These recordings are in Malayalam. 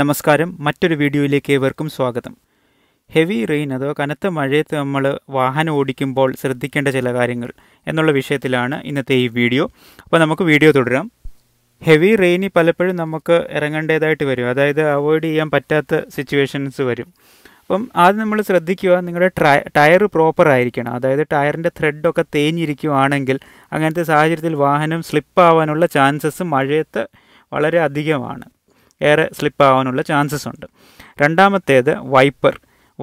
നമസ്കാരം മറ്റൊരു വീഡിയോയിലേക്ക് ഏവർക്കും സ്വാഗതം ഹെവി റെയിൻ അതോ കനത്ത മഴയത്ത് നമ്മൾ വാഹനം ഓടിക്കുമ്പോൾ ശ്രദ്ധിക്കേണ്ട ചില കാര്യങ്ങൾ എന്നുള്ള വിഷയത്തിലാണ് ഇന്നത്തെ ഈ വീഡിയോ അപ്പോൾ നമുക്ക് വീഡിയോ തുടരാം ഹെവി റെയിനി പലപ്പോഴും നമുക്ക് ഇറങ്ങേണ്ടതായിട്ട് വരും അതായത് അവോയ്ഡ് ചെയ്യാൻ പറ്റാത്ത സിറ്റുവേഷൻസ് വരും അപ്പം ആദ്യം നമ്മൾ ശ്രദ്ധിക്കുക നിങ്ങളുടെ ടയർ പ്രോപ്പർ ആയിരിക്കണം അതായത് ടയറിൻ്റെ ത്രെഡൊക്കെ തേഞ്ഞിരിക്കുകയാണെങ്കിൽ അങ്ങനത്തെ സാഹചര്യത്തിൽ വാഹനം സ്ലിപ്പാവാനുള്ള ചാൻസസ് മഴയത്ത് വളരെ അധികമാണ് ഏറെ സ്ലിപ്പ് ആവാനുള്ള ചാൻസസ് ഉണ്ട് രണ്ടാമത്തേത് വൈപ്പർ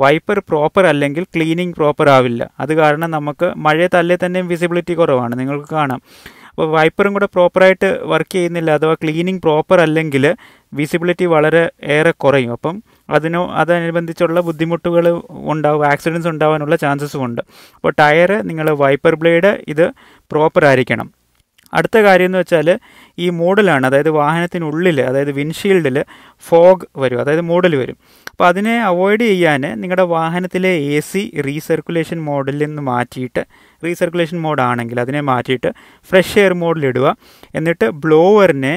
വൈപ്പർ പ്രോപ്പർ അല്ലെങ്കിൽ ക്ലീനിങ് പ്രോപ്പർ ആവില്ല അത് കാരണം നമുക്ക് മഴയെ തല്ലേ തന്നെയും വിസിബിലിറ്റി കുറവാണ് നിങ്ങൾക്ക് കാണാം അപ്പോൾ വൈപ്പറും കൂടെ പ്രോപ്പറായിട്ട് വർക്ക് ചെയ്യുന്നില്ല അഥവാ ക്ലീനിങ് പ്രോപ്പർ അല്ലെങ്കിൽ വിസിബിലിറ്റി വളരെ ഏറെ കുറയും അപ്പം അതിനോ അതനുബന്ധിച്ചുള്ള ബുദ്ധിമുട്ടുകൾ ഉണ്ടാവും ആക്സിഡൻസ് ഉണ്ടാവാനുള്ള ചാൻസസും ഉണ്ട് അപ്പോൾ ടയർ നിങ്ങൾ വൈപ്പർ ബ്ലേഡ് ഇത് പ്രോപ്പർ ആയിരിക്കണം അടുത്ത കാര്യം എന്ന് വെച്ചാൽ ഈ മോഡലാണ് അതായത് വാഹനത്തിനുള്ളിൽ അതായത് വിൻഷീൽഡിൽ ഫോഗ് വരും അതായത് മോഡൽ വരും അപ്പോൾ അതിനെ അവോയ്ഡ് ചെയ്യാൻ നിങ്ങളുടെ വാഹനത്തിലെ എ സി റീസർക്കുലേഷൻ മോഡിൽ നിന്ന് മാറ്റിയിട്ട് റീസർക്കുലേഷൻ മോഡാണെങ്കിൽ അതിനെ മാറ്റിയിട്ട് ഫ്രഷ് എയർ മോഡിലിടുക എന്നിട്ട് ബ്ലോവറിനെ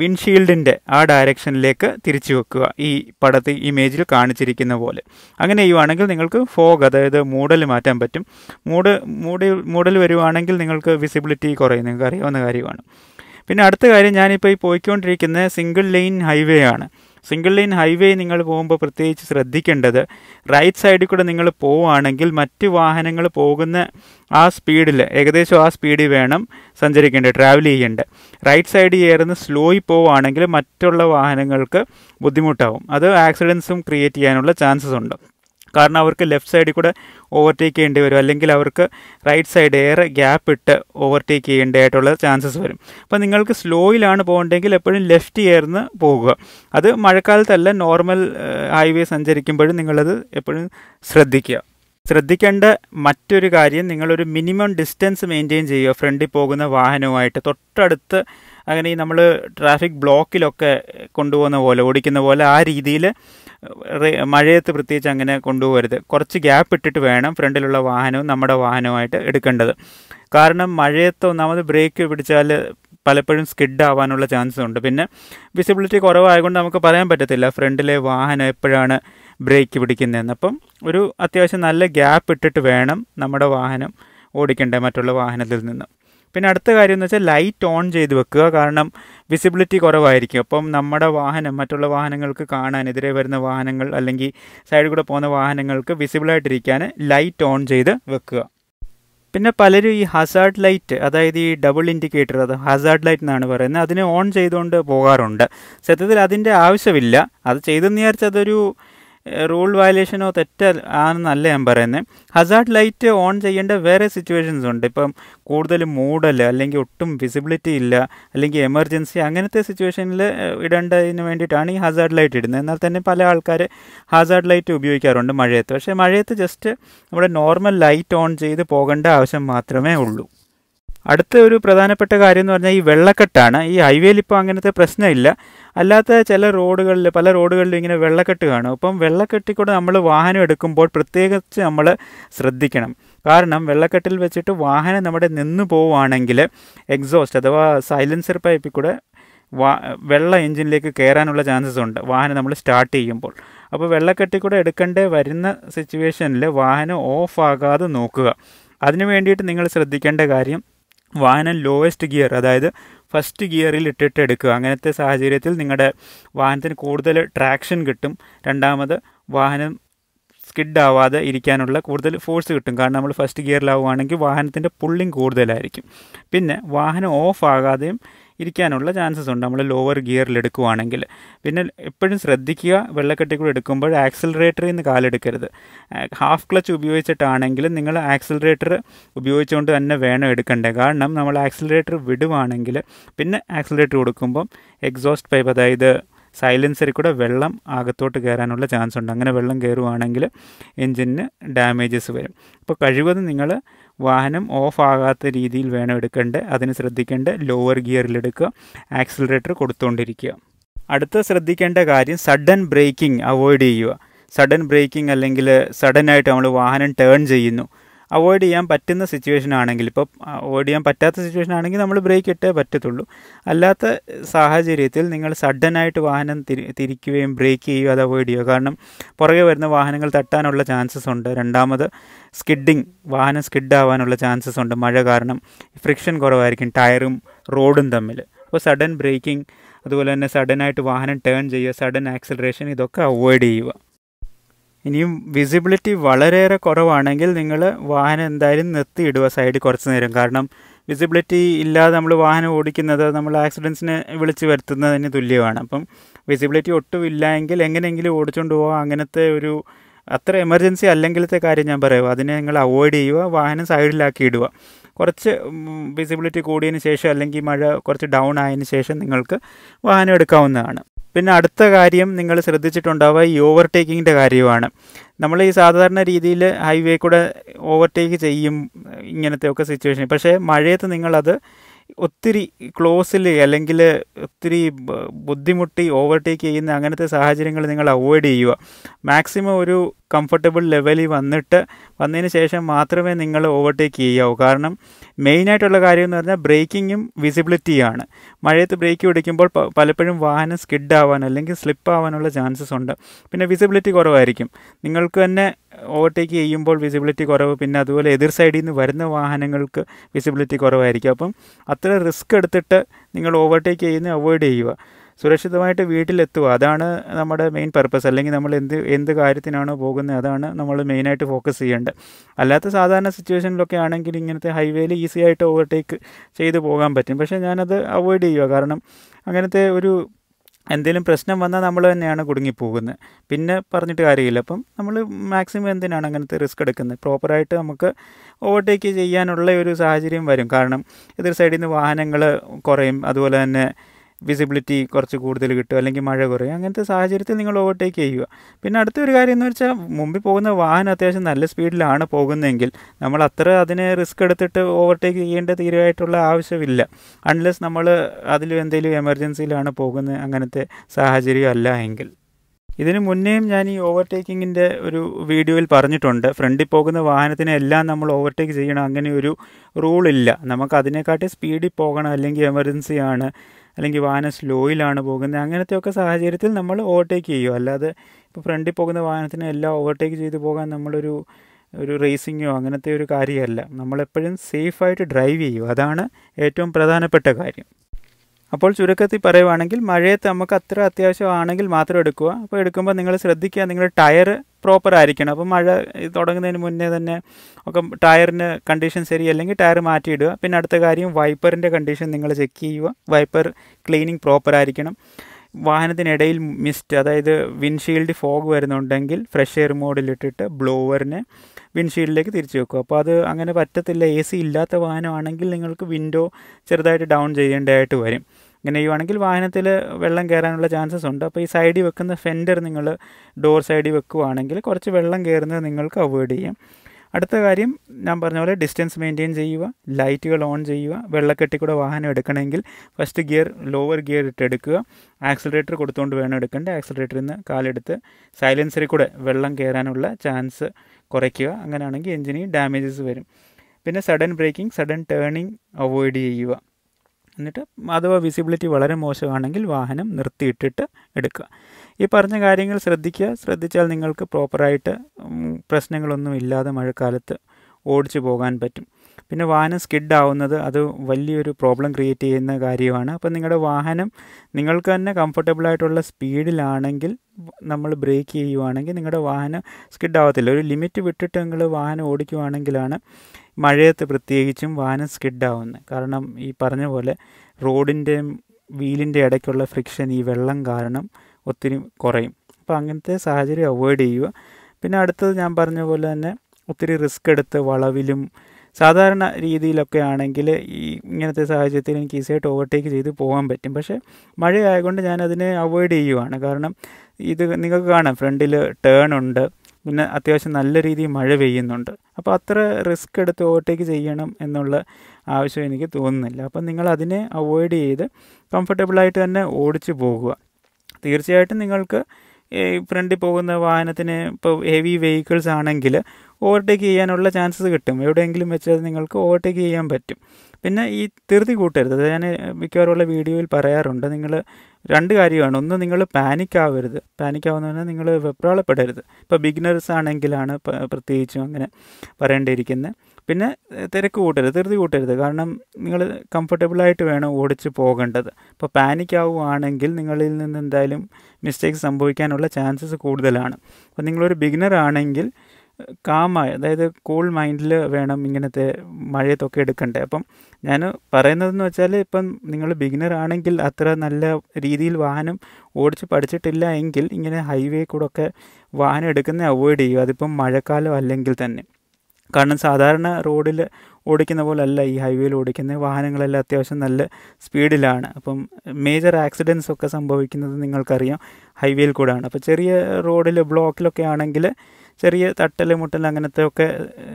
വിൻഷീൽഡിൻ്റെ ആ ഡയറക്ഷനിലേക്ക് തിരിച്ചു വെക്കുക ഈ പടത്തിൽ ഇമേജിൽ കാണിച്ചിരിക്കുന്ന പോലെ അങ്ങനെ ചെയ്യുവാണെങ്കിൽ നിങ്ങൾക്ക് ഫോഗ് അതായത് മൂടൽ മാറ്റാൻ പറ്റും മൂട് മൂടി മൂടൽ വരുവാണെങ്കിൽ നിങ്ങൾക്ക് വിസിബിലിറ്റി കുറയും നിങ്ങൾക്ക് അറിയാവുന്ന കാര്യമാണ് പിന്നെ അടുത്ത കാര്യം ഞാനിപ്പോൾ ഈ പോയിക്കൊണ്ടിരിക്കുന്ന സിംഗിൾ ലൈൻ ഹൈവേ ആണ് സിംഗിൾ ലൈൻ ഹൈവേ നിങ്ങൾ പോകുമ്പോൾ പ്രത്യേകിച്ച് ശ്രദ്ധിക്കേണ്ടത് റൈറ്റ് സൈഡിൽ കൂടെ നിങ്ങൾ പോവുകയാണെങ്കിൽ മറ്റ് വാഹനങ്ങൾ പോകുന്ന ആ സ്പീഡിൽ ഏകദേശം ആ സ്പീഡിൽ വേണം സഞ്ചരിക്കേണ്ടത് ട്രാവൽ ചെയ്യേണ്ടത് റൈറ്റ് സൈഡിൽ ചേർന്ന് സ്ലോയിൽ പോവുകയാണെങ്കിൽ മറ്റുള്ള വാഹനങ്ങൾക്ക് ബുദ്ധിമുട്ടാവും അത് ആക്സിഡൻസും ക്രിയേറ്റ് ചെയ്യാനുള്ള ചാൻസസ് ഉണ്ട് കാരണം അവർക്ക് ലെഫ്റ്റ് സൈഡിൽ കൂടെ ഓവർടേക്ക് ചെയ്യേണ്ടി വരും അല്ലെങ്കിൽ അവർക്ക് റൈറ്റ് സൈഡ് ഏറെ ഗ്യാപ്പ് ഇട്ട് ഓവർടേക്ക് ചെയ്യേണ്ടതായിട്ടുള്ള ചാൻസസ് വരും അപ്പോൾ നിങ്ങൾക്ക് സ്ലോയിലാണ് പോകേണ്ടെങ്കിൽ എപ്പോഴും ലെഫ്റ്റ് ചേർന്ന് പോകുക അത് മഴക്കാലത്തല്ല നോർമൽ ഹൈവേ സഞ്ചരിക്കുമ്പോഴും നിങ്ങളത് എപ്പോഴും ശ്രദ്ധിക്കുക ശ്രദ്ധിക്കേണ്ട മറ്റൊരു കാര്യം നിങ്ങളൊരു മിനിമം ഡിസ്റ്റൻസ് മെയിൻറ്റെയിൻ ചെയ്യുക ഫ്രണ്ടിൽ പോകുന്ന വാഹനവുമായിട്ട് തൊട്ടടുത്ത് അങ്ങനെ ഈ നമ്മൾ ട്രാഫിക് ബ്ലോക്കിലൊക്കെ കൊണ്ടുപോകുന്ന പോലെ ഓടിക്കുന്ന പോലെ ആ രീതിയിൽ മഴയത്ത് പ്രത്യേകിച്ച് അങ്ങനെ കൊണ്ടുപോകരുത് കുറച്ച് ഗ്യാപ്പ് ഇട്ടിട്ട് വേണം ഫ്രണ്ടിലുള്ള വാഹനവും നമ്മുടെ വാഹനവുമായിട്ട് എടുക്കേണ്ടത് കാരണം മഴയത്ത് ഒന്നാമത് ബ്രേക്ക് പിടിച്ചാൽ പലപ്പോഴും സ്കിഡ് ആവാനുള്ള ചാൻസ് ഉണ്ട് പിന്നെ വിസിബിലിറ്റി കുറവായതുകൊണ്ട് നമുക്ക് പറയാൻ പറ്റത്തില്ല ഫ്രണ്ടിലെ വാഹനം എപ്പോഴാണ് ബ്രേക്ക് പിടിക്കുന്നതെന്ന് അപ്പം ഒരു അത്യാവശ്യം നല്ല ഗ്യാപ്പ് ഇട്ടിട്ട് വേണം നമ്മുടെ വാഹനം ഓടിക്കേണ്ടത് മറ്റുള്ള വാഹനത്തിൽ നിന്ന് പിന്നെ അടുത്ത കാര്യം എന്ന് വെച്ചാൽ ലൈറ്റ് ഓൺ ചെയ്ത് വെക്കുക കാരണം വിസിബിലിറ്റി കുറവായിരിക്കും അപ്പം നമ്മുടെ വാഹനം മറ്റുള്ള വാഹനങ്ങൾക്ക് കാണാൻ എതിരെ വരുന്ന വാഹനങ്ങൾ അല്ലെങ്കിൽ സൈഡിൽ കൂടെ പോകുന്ന വാഹനങ്ങൾക്ക് വിസിബിളായിട്ടിരിക്കാൻ ലൈറ്റ് ഓൺ ചെയ്ത് വെക്കുക പിന്നെ പലരും ഈ ഹസാർഡ് ലൈറ്റ് അതായത് ഈ ഡബിൾ ഇൻഡിക്കേറ്റർ അത് ഹസാർഡ് ലൈറ്റ് എന്നാണ് പറയുന്നത് അതിനെ ഓൺ ചെയ്തുകൊണ്ട് പോകാറുണ്ട് സത്യത്തിൽ അതിൻ്റെ ആവശ്യമില്ല അത് ചെയ്തെന്ന് വിചാരിച്ചതൊരു റൂൾ വയലേഷനോ തെറ്റ് ആണെന്നല്ല ഞാൻ പറയുന്നത് ഹസാർഡ് ലൈറ്റ് ഓൺ ചെയ്യേണ്ട വേറെ സിറ്റുവേഷൻസ് ഉണ്ട് ഇപ്പം കൂടുതൽ മൂഡല്ല അല്ലെങ്കിൽ ഒട്ടും വിസിബിലിറ്റി ഇല്ല അല്ലെങ്കിൽ എമർജൻസി അങ്ങനത്തെ സിറ്റുവേഷനിൽ ഇടേണ്ടതിന് വേണ്ടിയിട്ടാണ് ഈ ഹസാർഡ് ലൈറ്റ് ഇടുന്നത് എന്നാൽ തന്നെ പല ആൾക്കാർ ഹസാർഡ് ലൈറ്റ് ഉപയോഗിക്കാറുണ്ട് മഴയത്ത് പക്ഷേ മഴയത്ത് ജസ്റ്റ് നമ്മുടെ നോർമൽ ലൈറ്റ് ഓൺ ചെയ്ത് പോകേണ്ട ആവശ്യം മാത്രമേ ഉള്ളൂ അടുത്ത ഒരു പ്രധാനപ്പെട്ട കാര്യം എന്ന് പറഞ്ഞാൽ ഈ വെള്ളക്കെട്ടാണ് ഈ ഹൈവേയിൽ ഇപ്പോൾ അങ്ങനത്തെ പ്രശ്നമില്ല അല്ലാത്ത ചില റോഡുകളിൽ പല റോഡുകളിലും ഇങ്ങനെ വെള്ളക്കെട്ട് കാണും അപ്പം വെള്ളക്കെട്ടിൽ കൂടെ നമ്മൾ വാഹനം എടുക്കുമ്പോൾ പ്രത്യേകിച്ച് നമ്മൾ ശ്രദ്ധിക്കണം കാരണം വെള്ളക്കെട്ടിൽ വെച്ചിട്ട് വാഹനം നമ്മുടെ നിന്നു പോവുകയാണെങ്കിൽ എക്സോസ്റ്റ് അഥവാ സൈലൻസർ പൈപ്പിൽ കൂടെ വാ വെള്ള എഞ്ചിനിലേക്ക് കയറാനുള്ള ചാൻസസ് ഉണ്ട് വാഹനം നമ്മൾ സ്റ്റാർട്ട് ചെയ്യുമ്പോൾ അപ്പോൾ വെള്ളക്കെട്ടിൽ കൂടെ എടുക്കേണ്ട വരുന്ന സിറ്റുവേഷനിൽ വാഹനം ഓഫ് ആകാതെ നോക്കുക അതിനു വേണ്ടിയിട്ട് നിങ്ങൾ ശ്രദ്ധിക്കേണ്ട കാര്യം വാഹനം ലോവസ്റ്റ് ഗിയർ അതായത് ഫസ്റ്റ് ഗിയറിൽ ഇട്ടിട്ട് എടുക്കുക അങ്ങനത്തെ സാഹചര്യത്തിൽ നിങ്ങളുടെ വാഹനത്തിന് കൂടുതൽ ട്രാക്ഷൻ കിട്ടും രണ്ടാമത് വാഹനം സ്കിഡ് ആവാതെ ഇരിക്കാനുള്ള കൂടുതൽ ഫോഴ്സ് കിട്ടും കാരണം നമ്മൾ ഫസ്റ്റ് ഗിയറിലാവുകയാണെങ്കിൽ വാഹനത്തിൻ്റെ പുള്ളിങ് കൂടുതലായിരിക്കും പിന്നെ വാഹനം ഓഫ് ആകാതെയും ഇരിക്കാനുള്ള ചാൻസസ് ഉണ്ട് നമ്മൾ ലോവർ ഗിയറിൽ എടുക്കുവാണെങ്കിൽ പിന്നെ എപ്പോഴും ശ്രദ്ധിക്കുക വെള്ളക്കെട്ടി കൂടെ എടുക്കുമ്പോൾ ആക്സിലറേറ്ററിൽ നിന്ന് കാലെടുക്കരുത് ഹാഫ് ക്ലച്ച് ഉപയോഗിച്ചിട്ടാണെങ്കിലും നിങ്ങൾ ആക്സിലറേറ്റർ ഉപയോഗിച്ചുകൊണ്ട് തന്നെ വേണം എടുക്കേണ്ടത് കാരണം നമ്മൾ ആക്സിലറേറ്റർ വിടുവാണെങ്കിൽ പിന്നെ ആക്സിലറേറ്റർ കൊടുക്കുമ്പം എക്സോസ്റ്റ് പൈപ്പ് അതായത് സൈലൻസറിൽ കൂടെ വെള്ളം അകത്തോട്ട് കയറാനുള്ള ചാൻസ് ഉണ്ട് അങ്ങനെ വെള്ളം കയറുകയാണെങ്കിൽ എൻജിന് ഡാമേജസ് വരും അപ്പോൾ കഴിവതും നിങ്ങൾ വാഹനം ഓഫ് ആകാത്ത രീതിയിൽ വേണം എടുക്കേണ്ടത് അതിന് ശ്രദ്ധിക്കേണ്ട ലോവർ ഗിയറിലെടുക്കുക ആക്സിലറേറ്റർ കൊടുത്തുകൊണ്ടിരിക്കുക അടുത്ത ശ്രദ്ധിക്കേണ്ട കാര്യം സഡൻ ബ്രേക്കിംഗ് അവോയ്ഡ് ചെയ്യുക സഡൻ ബ്രേക്കിംഗ് അല്ലെങ്കിൽ സഡനായിട്ട് നമ്മൾ വാഹനം ടേൺ ചെയ്യുന്നു അവോയ്ഡ് ചെയ്യാൻ പറ്റുന്ന സിറ്റുവേഷൻ ആണെങ്കിൽ ഇപ്പോൾ അവോയ്ഡ് ചെയ്യാൻ പറ്റാത്ത സിറ്റുവേഷൻ ആണെങ്കിൽ നമ്മൾ ബ്രേക്ക് ഇട്ടേ പറ്റത്തുള്ളൂ അല്ലാത്ത സാഹചര്യത്തിൽ നിങ്ങൾ സഡനായിട്ട് വാഹനം തിരി തിരിക്കുകയും ബ്രേക്ക് ചെയ്യുകയോ അത് അവോയ്ഡ് ചെയ്യുക കാരണം പുറകെ വരുന്ന വാഹനങ്ങൾ തട്ടാനുള്ള ചാൻസസ് ഉണ്ട് രണ്ടാമത് സ്കിഡിങ് വാഹനം സ്കിഡ് ആവാനുള്ള ചാൻസസ് ഉണ്ട് മഴ കാരണം ഫ്രിക്ഷൻ കുറവായിരിക്കും ടയറും റോഡും തമ്മിൽ അപ്പോൾ സഡൻ ബ്രേക്കിംഗ് അതുപോലെ തന്നെ സഡനായിട്ട് വാഹനം ടേൺ ചെയ്യുക സഡൻ ആക്സിലറേഷൻ ഇതൊക്കെ അവോയ്ഡ് ചെയ്യുക ഇനിയും വിസിബിലിറ്റി വളരെയേറെ കുറവാണെങ്കിൽ നിങ്ങൾ വാഹനം എന്തായാലും നിർത്തിയിടുക സൈഡിൽ കുറച്ച് നേരം കാരണം വിസിബിലിറ്റി ഇല്ലാതെ നമ്മൾ വാഹനം ഓടിക്കുന്നത് നമ്മൾ ആക്സിഡൻസിനെ വിളിച്ച് വരുത്തുന്നതിന് തുല്യമാണ് അപ്പം വിസിബിലിറ്റി ഒട്ടും ഇല്ലെങ്കിൽ എങ്ങനെയെങ്കിലും ഓടിച്ചുകൊണ്ട് പോകാം അങ്ങനത്തെ ഒരു അത്ര എമർജൻസി അല്ലെങ്കിലത്തെ കാര്യം ഞാൻ പറയുക അതിനെ നിങ്ങൾ അവോയ്ഡ് ചെയ്യുക വാഹനം സൈഡിലാക്കി ഇടുക കുറച്ച് വിസിബിലിറ്റി കൂടിയതിന് ശേഷം അല്ലെങ്കിൽ മഴ കുറച്ച് ഡൗൺ ആയതിന് ശേഷം നിങ്ങൾക്ക് വാഹനം എടുക്കാവുന്നതാണ് പിന്നെ അടുത്ത കാര്യം നിങ്ങൾ ശ്രദ്ധിച്ചിട്ടുണ്ടാവുക ഈ ഓവർടേക്കിങ്ങിൻ്റെ കാര്യമാണ് നമ്മൾ ഈ സാധാരണ രീതിയിൽ ഹൈവേ കൂടെ ഓവർടേക്ക് ചെയ്യും ഇങ്ങനത്തെ ഒക്കെ സിറ്റുവേഷൻ പക്ഷേ മഴയത്ത് നിങ്ങളത് ഒത്തിരി ക്ലോസിൽ അല്ലെങ്കിൽ ഒത്തിരി ബുദ്ധിമുട്ടി ഓവർടേക്ക് ചെയ്യുന്ന അങ്ങനത്തെ സാഹചര്യങ്ങൾ നിങ്ങൾ അവോയ്ഡ് ചെയ്യുക മാക്സിമം ഒരു കംഫർട്ടബിൾ ലെവലിൽ വന്നിട്ട് വന്നതിന് ശേഷം മാത്രമേ നിങ്ങൾ ഓവർടേക്ക് ചെയ്യാവൂ കാരണം മെയിനായിട്ടുള്ള കാര്യം എന്ന് പറഞ്ഞാൽ ബ്രേക്കിങ്ങും വിസിബിലിറ്റിയാണ് മഴയത്ത് ബ്രേക്ക് പിടിക്കുമ്പോൾ പലപ്പോഴും വാഹനം സ്കിഡ് ആവാൻ അല്ലെങ്കിൽ സ്ലിപ്പ് ആവാനുള്ള ചാൻസസ് ഉണ്ട് പിന്നെ വിസിബിലിറ്റി കുറവായിരിക്കും നിങ്ങൾക്ക് തന്നെ ഓവർടേക്ക് ചെയ്യുമ്പോൾ വിസിബിലിറ്റി കുറവ് പിന്നെ അതുപോലെ എതിർ സൈഡിൽ നിന്ന് വരുന്ന വാഹനങ്ങൾക്ക് വിസിബിലിറ്റി കുറവായിരിക്കും അപ്പം അത്ര റിസ്ക് എടുത്തിട്ട് നിങ്ങൾ ഓവർടേക്ക് ചെയ്യുന്നത് അവോയ്ഡ് ചെയ്യുക സുരക്ഷിതമായിട്ട് വീട്ടിലെത്തുക അതാണ് നമ്മുടെ മെയിൻ പർപ്പസ് അല്ലെങ്കിൽ നമ്മൾ എന്ത് എന്ത് കാര്യത്തിനാണോ പോകുന്നത് അതാണ് നമ്മൾ മെയിനായിട്ട് ഫോക്കസ് ചെയ്യേണ്ടത് അല്ലാത്ത സാധാരണ സിറ്റുവേഷനിലൊക്കെ ആണെങ്കിൽ ഇങ്ങനത്തെ ഹൈവേയിൽ ഈസി ആയിട്ട് ഓവർടേക്ക് ചെയ്തു പോകാൻ പറ്റും പക്ഷേ ഞാനത് അവോയ്ഡ് ചെയ്യുക കാരണം അങ്ങനത്തെ ഒരു എന്തെങ്കിലും പ്രശ്നം വന്നാൽ നമ്മൾ തന്നെയാണ് കുടുങ്ങിപ്പോകുന്നത് പിന്നെ പറഞ്ഞിട്ട് കാര്യമില്ല അപ്പം നമ്മൾ മാക്സിമം എന്തിനാണ് അങ്ങനത്തെ റിസ്ക് എടുക്കുന്നത് പ്രോപ്പറായിട്ട് നമുക്ക് ഓവർടേക്ക് ചെയ്യാനുള്ള ഒരു സാഹചര്യം വരും കാരണം എതിർ സൈഡിൽ നിന്ന് വാഹനങ്ങൾ കുറയും അതുപോലെ തന്നെ വിസിബിലിറ്റി കുറച്ച് കൂടുതൽ കിട്ടും അല്ലെങ്കിൽ മഴ കുറയും അങ്ങനത്തെ സാഹചര്യത്തിൽ നിങ്ങൾ ഓവർടേക്ക് ചെയ്യുക പിന്നെ അടുത്തൊരു കാര്യം എന്ന് വെച്ചാൽ മുമ്പിൽ പോകുന്ന വാഹനം അത്യാവശ്യം നല്ല സ്പീഡിലാണ് പോകുന്നതെങ്കിൽ നമ്മൾ അത്ര അതിനെ റിസ്ക് എടുത്തിട്ട് ഓവർടേക്ക് ചെയ്യേണ്ട തീരുമായിട്ടുള്ള ആവശ്യമില്ല അൺലെസ് നമ്മൾ അതിൽ എന്തെങ്കിലും എമർജൻസിയിലാണ് പോകുന്നത് അങ്ങനത്തെ സാഹചര്യം അല്ല എങ്കിൽ ഇതിനു മുന്നേയും ഞാൻ ഈ ഓവർടേക്കിങ്ങിൻ്റെ ഒരു വീഡിയോയിൽ പറഞ്ഞിട്ടുണ്ട് ഫ്രണ്ടിൽ പോകുന്ന വാഹനത്തിനെ എല്ലാം നമ്മൾ ഓവർടേക്ക് ചെയ്യണം അങ്ങനെ ഒരു റൂളില്ല നമുക്ക് അതിനെക്കാട്ടി സ്പീഡിൽ പോകണം അല്ലെങ്കിൽ എമർജൻസിയാണ് അല്ലെങ്കിൽ വാഹനം സ്ലോയിലാണ് പോകുന്നത് അങ്ങനത്തെയൊക്കെ സാഹചര്യത്തിൽ നമ്മൾ ഓവർടേക്ക് ചെയ്യും അല്ലാതെ ഇപ്പോൾ ഫ്രണ്ടിൽ പോകുന്ന വാഹനത്തിനെ എല്ലാം ഓവർടേക്ക് ചെയ്ത് പോകാൻ നമ്മളൊരു ഒരു റേസിങ്ങോ അങ്ങനത്തെ ഒരു കാര്യമല്ല നമ്മളെപ്പോഴും സേഫായിട്ട് ഡ്രൈവ് ചെയ്യും അതാണ് ഏറ്റവും പ്രധാനപ്പെട്ട കാര്യം അപ്പോൾ ചുരുക്കത്തിൽ പറയുവാണെങ്കിൽ മഴയത്ത് നമുക്ക് അത്ര അത്യാവശ്യമാണെങ്കിൽ മാത്രം എടുക്കുക അപ്പോൾ എടുക്കുമ്പോൾ നിങ്ങൾ ശ്രദ്ധിക്കുക നിങ്ങളുടെ ടയർ പ്രോപ്പർ ആയിരിക്കണം അപ്പോൾ മഴ തുടങ്ങുന്നതിന് മുന്നേ തന്നെ ഒക്കെ ടയറിന് കണ്ടീഷൻ ശരി അല്ലെങ്കിൽ ടയർ മാറ്റിയിടുക പിന്നെ അടുത്ത കാര്യം വൈപ്പറിൻ്റെ കണ്ടീഷൻ നിങ്ങൾ ചെക്ക് ചെയ്യുക വൈപ്പർ ക്ലീനിങ് പ്രോപ്പർ ആയിരിക്കണം വാഹനത്തിനിടയിൽ മിസ്റ്റ് അതായത് വിൻഷീൽഡ് ഫോഗ് വരുന്നുണ്ടെങ്കിൽ ഫ്രഷ് എയർ മോഡിലിട്ടിട്ട് ബ്ലോവറിനെ വിൻഷീൽഡിലേക്ക് തിരിച്ചു വെക്കും അപ്പോൾ അത് അങ്ങനെ പറ്റത്തില്ല എ സി ഇല്ലാത്ത വാഹനമാണെങ്കിൽ നിങ്ങൾക്ക് വിൻഡോ ചെറുതായിട്ട് ഡൗൺ ചെയ്യേണ്ടതായിട്ട് വരും ഇങ്ങനെ ചെയ്യുവാണെങ്കിൽ വാഹനത്തിൽ വെള്ളം കയറാനുള്ള ചാൻസസ് ഉണ്ട് അപ്പോൾ ഈ സൈഡിൽ വെക്കുന്ന ഫെൻഡർ നിങ്ങൾ ഡോർ സൈഡിൽ വെക്കുവാണെങ്കിൽ കുറച്ച് വെള്ളം കയറുന്നത് നിങ്ങൾക്ക് അവോയ്ഡ് ചെയ്യാം അടുത്ത കാര്യം ഞാൻ പറഞ്ഞ പോലെ ഡിസ്റ്റൻസ് മെയിൻറ്റെയിൻ ചെയ്യുക ലൈറ്റുകൾ ഓൺ ചെയ്യുക വെള്ളക്കെട്ടി കൂടെ വാഹനം എടുക്കണമെങ്കിൽ ഫസ്റ്റ് ഗിയർ ലോവർ ഗിയർ ഇട്ട് എടുക്കുക ആക്സിലറേറ്റർ കൊടുത്തുകൊണ്ട് വേണം എടുക്കേണ്ടത് ആക്സിലറേറ്ററിൽ നിന്ന് കാലെടുത്ത് സൈലൻസറിൽ കൂടെ വെള്ളം കയറാനുള്ള ചാൻസ് കുറയ്ക്കുക അങ്ങനെയാണെങ്കിൽ എഞ്ചിന് ഡാമേജസ് വരും പിന്നെ sudden braking sudden turning avoid ചെയ്യുക എന്നിട്ട് അഥവാ വിസിബിലിറ്റി വളരെ മോശമാണെങ്കിൽ വാഹനം നിർത്തിയിട്ടിട്ട് എടുക്കുക ഈ പറഞ്ഞ കാര്യങ്ങൾ ശ്രദ്ധിക്കുക ശ്രദ്ധിച്ചാൽ നിങ്ങൾക്ക് പ്രോപ്പറായിട്ട് പ്രശ്നങ്ങളൊന്നും ഇല്ലാതെ മഴക്കാലത്ത് ഓടിച്ചു പോകാൻ പറ്റും പിന്നെ വാഹനം സ്കിഡ് ആവുന്നത് അത് വലിയൊരു പ്രോബ്ലം ക്രിയേറ്റ് ചെയ്യുന്ന കാര്യമാണ് അപ്പോൾ നിങ്ങളുടെ വാഹനം നിങ്ങൾക്ക് തന്നെ കംഫർട്ടബിൾ ആയിട്ടുള്ള സ്പീഡിലാണെങ്കിൽ നമ്മൾ ബ്രേക്ക് ചെയ്യുവാണെങ്കിൽ നിങ്ങളുടെ വാഹനം സ്കിഡ് ആവത്തില്ല ഒരു ലിമിറ്റ് വിട്ടിട്ട് നിങ്ങൾ വാഹനം ഓടിക്കുവാണെങ്കിലാണ് മഴയത്ത് പ്രത്യേകിച്ചും വാഹനം സ്കിഡാവുന്നത് കാരണം ഈ പറഞ്ഞ പോലെ റോഡിൻ്റെയും വീലിൻ്റെ ഇടയ്ക്കുള്ള ഫ്രിക്ഷൻ ഈ വെള്ളം കാരണം ഒത്തിരി കുറയും അപ്പോൾ അങ്ങനത്തെ സാഹചര്യം അവോയ്ഡ് ചെയ്യുക പിന്നെ അടുത്തത് ഞാൻ പറഞ്ഞ പോലെ തന്നെ ഒത്തിരി റിസ്ക് എടുത്ത് വളവിലും സാധാരണ രീതിയിലൊക്കെ ആണെങ്കിൽ ഈ ഇങ്ങനത്തെ സാഹചര്യത്തിൽ എനിക്ക് ഈസിയായിട്ട് ഓവർടേക്ക് ചെയ്ത് പോകാൻ പറ്റും പക്ഷേ മഴയായതുകൊണ്ട് ഞാനതിനെ അവോയ്ഡ് ചെയ്യുവാണ് കാരണം ഇത് നിങ്ങൾക്ക് കാണാം ഫ്രണ്ടിൽ ടേൺ ഉണ്ട് പിന്നെ അത്യാവശ്യം നല്ല രീതിയിൽ മഴ പെയ്യുന്നുണ്ട് അപ്പോൾ അത്ര റിസ്ക് എടുത്ത് ഓവർടേക്ക് ചെയ്യണം എന്നുള്ള ആവശ്യം എനിക്ക് തോന്നുന്നില്ല അപ്പം നിങ്ങൾ അതിനെ അവോയ്ഡ് ചെയ്ത് കംഫർട്ടബിളായിട്ട് തന്നെ ഓടിച്ചു പോകുക തീർച്ചയായിട്ടും നിങ്ങൾക്ക് ഫ്രണ്ടിൽ പോകുന്ന വാഹനത്തിന് ഇപ്പോൾ ഹെവി വെഹിക്കിൾസ് ആണെങ്കിൽ ഓവർടേക്ക് ചെയ്യാനുള്ള ചാൻസസ് കിട്ടും എവിടെയെങ്കിലും വെച്ചാൽ നിങ്ങൾക്ക് ഓവർടേക്ക് ചെയ്യാൻ പറ്റും പിന്നെ ഈ ധൃതി കൂട്ടരുത് അത് ഞാൻ ഉള്ള വീഡിയോയിൽ പറയാറുണ്ട് നിങ്ങൾ രണ്ട് കാര്യമാണ് ഒന്ന് നിങ്ങൾ പാനിക് ആവരുത് പാനിക് ആവുന്ന പറഞ്ഞാൽ നിങ്ങൾ വെപ്രാളപ്പെടരുത് ഇപ്പോൾ ബിഗിനേഴ്സ് ആണെങ്കിലാണ് പ്രത്യേകിച്ചും അങ്ങനെ പറയേണ്ടിയിരിക്കുന്നത് പിന്നെ തിരക്ക് കൂട്ടരുത് ധൃതി കൂട്ടരുത് കാരണം നിങ്ങൾ കംഫർട്ടബിളായിട്ട് വേണം ഓടിച്ച് പോകേണ്ടത് ഇപ്പോൾ പാനിക് ആവുകയാണെങ്കിൽ നിങ്ങളിൽ നിന്ന് എന്തായാലും മിസ്റ്റേക്ക് സംഭവിക്കാനുള്ള ചാൻസസ് കൂടുതലാണ് അപ്പോൾ നിങ്ങളൊരു ബിഗിനർ ആണെങ്കിൽ കാമായി അതായത് കൂൾ മൈൻഡിൽ വേണം ഇങ്ങനത്തെ മഴയത്തൊക്കെ എടുക്കണ്ടേ അപ്പം ഞാൻ പറയുന്നതെന്ന് വെച്ചാൽ ഇപ്പം നിങ്ങൾ ബിഗിനർ ആണെങ്കിൽ അത്ര നല്ല രീതിയിൽ വാഹനം ഓടിച്ച് പഠിച്ചിട്ടില്ല എങ്കിൽ ഇങ്ങനെ ഹൈവേ കൂടെ ഒക്കെ വാഹനം എടുക്കുന്നത് അവോയ്ഡ് ചെയ്യുക അതിപ്പം മഴക്കാലം അല്ലെങ്കിൽ തന്നെ കാരണം സാധാരണ റോഡിൽ ഓടിക്കുന്ന പോലെ അല്ല ഈ ഹൈവേയിൽ ഓടിക്കുന്ന വാഹനങ്ങളെല്ലാം അത്യാവശ്യം നല്ല സ്പീഡിലാണ് അപ്പം മേജർ ആക്സിഡൻസ് ഒക്കെ സംഭവിക്കുന്നത് നിങ്ങൾക്കറിയാം ഹൈവേയിൽ കൂടെയാണ് അപ്പോൾ ചെറിയ റോഡിൽ ബ്ലോക്കിലൊക്കെ ആണെങ്കിൽ ചെറിയ തട്ടൽ മുട്ടൽ അങ്ങനത്തെ ഒക്കെ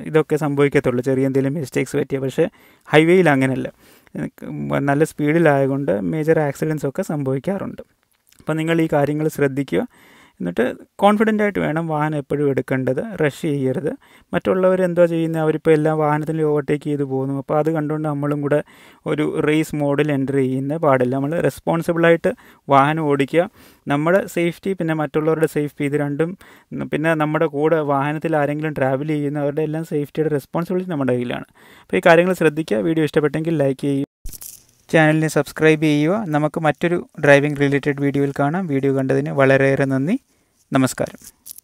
ഇതൊക്കെ സംഭവിക്കത്തുള്ളൂ ചെറിയ എന്തെങ്കിലും മിസ്റ്റേക്സ് പറ്റിയ പക്ഷേ ഹൈവേയിൽ അങ്ങനെയല്ല നല്ല സ്പീഡിലായതുകൊണ്ട് മേജർ ആക്സിഡൻസ് ഒക്കെ സംഭവിക്കാറുണ്ട് അപ്പോൾ നിങ്ങൾ ഈ കാര്യങ്ങൾ ശ്രദ്ധിക്കുക എന്നിട്ട് കോൺഫിഡൻ്റ് ആയിട്ട് വേണം വാഹനം എപ്പോഴും എടുക്കേണ്ടത് റഷ് ചെയ്യരുത് മറ്റുള്ളവർ എന്തോ ചെയ്യുന്നത് അവരിപ്പോൾ എല്ലാം വാഹനത്തിൽ ഓവർടേക്ക് ചെയ്ത് പോകുന്നു അപ്പോൾ അത് കണ്ടുകൊണ്ട് നമ്മളും കൂടെ ഒരു റേസ് മോഡിൽ എൻ്റർ ചെയ്യുന്ന പാടില്ല നമ്മൾ റെസ്പോൺസിബിളായിട്ട് വാഹനം ഓടിക്കുക നമ്മുടെ സേഫ്റ്റി പിന്നെ മറ്റുള്ളവരുടെ സേഫ്റ്റി ഇത് രണ്ടും പിന്നെ നമ്മുടെ കൂടെ വാഹനത്തിൽ ആരെങ്കിലും ട്രാവൽ ചെയ്യുന്നവരുടെ എല്ലാം സേഫ്റ്റിയുടെ റെസ്പോൺസിബിലിറ്റി നമ്മുടെ കയ്യിലാണ് അപ്പോൾ ഈ കാര്യങ്ങൾ ശ്രദ്ധിക്കുക വീഡിയോ ഇഷ്ടപ്പെട്ടെങ്കിൽ ലൈക്ക് ചെയ്യുക ചാനലിനെ സബ്സ്ക്രൈബ് ചെയ്യുക നമുക്ക് മറ്റൊരു ഡ്രൈവിംഗ് റിലേറ്റഡ് വീഡിയോയിൽ കാണാം വീഡിയോ കണ്ടതിന് വളരെയേറെ നന്ദി നമസ്കാരം